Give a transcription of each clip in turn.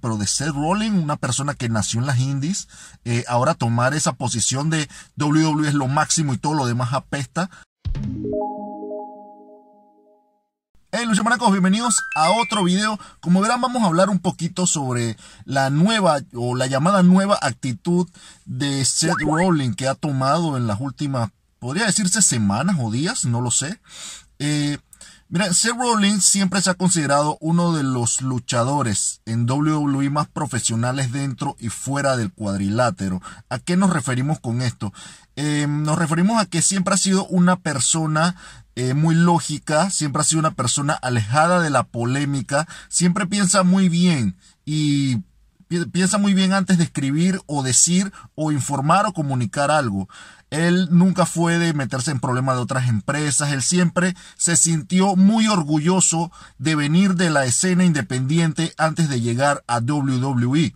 pero de Seth Rollins, una persona que nació en las indies, eh, ahora tomar esa posición de WWE es lo máximo y todo lo demás apesta. Hey Lucha Maracos, bienvenidos a otro video. Como verán, vamos a hablar un poquito sobre la nueva o la llamada nueva actitud de Seth Rollins que ha tomado en las últimas, podría decirse semanas o días, no lo sé. Eh, Mira, Seth Rollins siempre se ha considerado uno de los luchadores en WWE más profesionales dentro y fuera del cuadrilátero. ¿A qué nos referimos con esto? Eh, nos referimos a que siempre ha sido una persona eh, muy lógica, siempre ha sido una persona alejada de la polémica, siempre piensa muy bien y Piensa muy bien antes de escribir o decir o informar o comunicar algo. Él nunca fue de meterse en problemas de otras empresas. Él siempre se sintió muy orgulloso de venir de la escena independiente antes de llegar a WWE.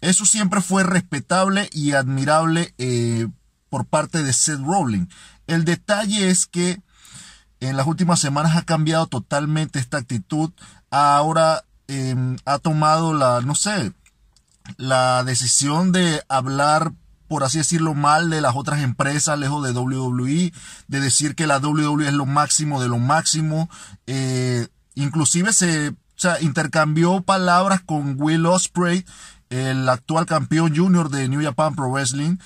Eso siempre fue respetable y admirable eh, por parte de Seth Rollins. El detalle es que en las últimas semanas ha cambiado totalmente esta actitud. Ahora Em, ha tomado la, no sé, la decisión de hablar por así decirlo mal de las otras empresas lejos de WWE, de decir que la WWE es lo máximo de lo máximo. Eh, inclusive se intercambió palabras con Will Osprey, el actual campeón junior de New Japan Pro Wrestling.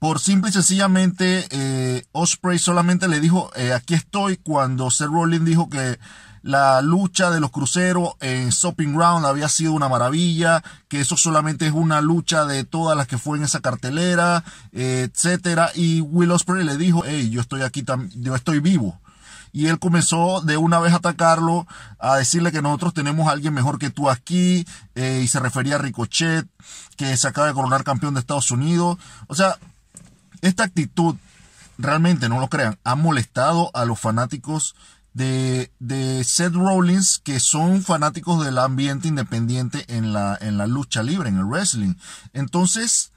Por simple y sencillamente, eh, Osprey solamente le dijo, eh, aquí estoy, cuando Seth Rollins dijo que la lucha de los cruceros en Shopping Round había sido una maravilla, que eso solamente es una lucha de todas las que fue en esa cartelera, eh, etcétera. Y Will Osprey le dijo, hey, yo estoy aquí, yo estoy vivo. Y él comenzó de una vez a atacarlo, a decirle que nosotros tenemos a alguien mejor que tú aquí, eh, y se refería a Ricochet, que se acaba de coronar campeón de Estados Unidos. O sea, esta actitud realmente, no lo crean, ha molestado a los fanáticos de, de, Seth Rollins que son fanáticos del ambiente independiente en la, en la lucha libre, en el wrestling. Entonces,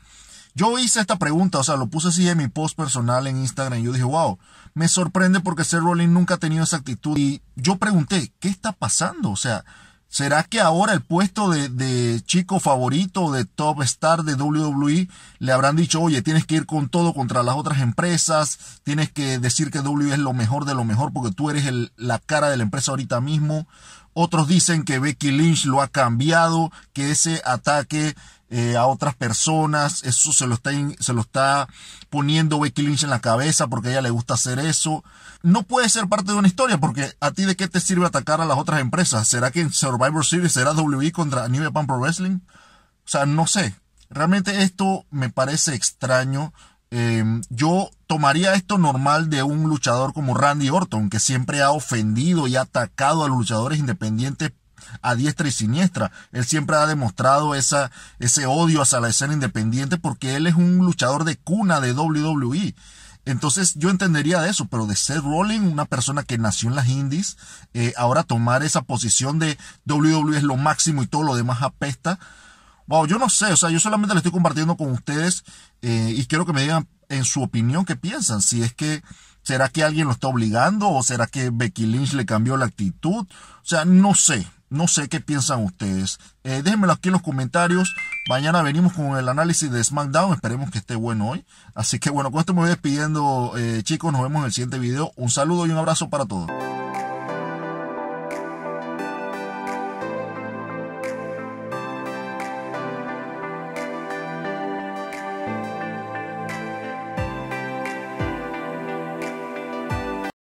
yo hice esta pregunta, o sea, lo puse así en mi post personal en Instagram. y Yo dije, wow, me sorprende porque Seth Rollins nunca ha tenido esa actitud. Y yo pregunté, ¿qué está pasando? O sea, ¿Será que ahora el puesto de, de, chico favorito, de top star de WWE, le habrán dicho, oye, tienes que ir con todo contra las otras empresas, tienes que decir que WWE es lo mejor de lo mejor porque tú eres el, la cara de la empresa ahorita mismo? Otros dicen que Becky Lynch lo ha cambiado, que ese ataque eh, a otras personas, eso se lo, está se lo está poniendo Becky Lynch en la cabeza porque a ella le gusta hacer eso. No puede ser parte de una historia porque a ti de qué te sirve atacar a las otras empresas. ¿Será que en Survivor Series será WWE contra New Japan Pro Wrestling? O sea, no sé. Realmente esto me parece extraño. Em, yo tomaría esto normal de un luchador como Randy Orton, que siempre ha ofendido y atacado a los luchadores independientes a diestra y siniestra. Él siempre ha demostrado esa, ese odio hacia la escena independiente porque él es un luchador de cuna de WWE. Entonces yo entendería de eso, pero de Seth Rollins, una persona que nació en las indies, eh, ahora tomar esa posición de WWE es lo máximo y todo lo demás apesta, yo no sé, o sea, yo solamente le estoy compartiendo con ustedes eh, y quiero que me digan en su opinión qué piensan, si es que será que alguien lo está obligando o será que Becky Lynch le cambió la actitud, o sea, no sé, no sé qué piensan ustedes. Eh, déjenmelo aquí en los comentarios. Mañana venimos con el análisis de SmackDown. Esperemos que esté bueno hoy. Así que bueno, con esto me voy despidiendo, eh, chicos. Nos vemos en el siguiente video. Un saludo y un abrazo para todos.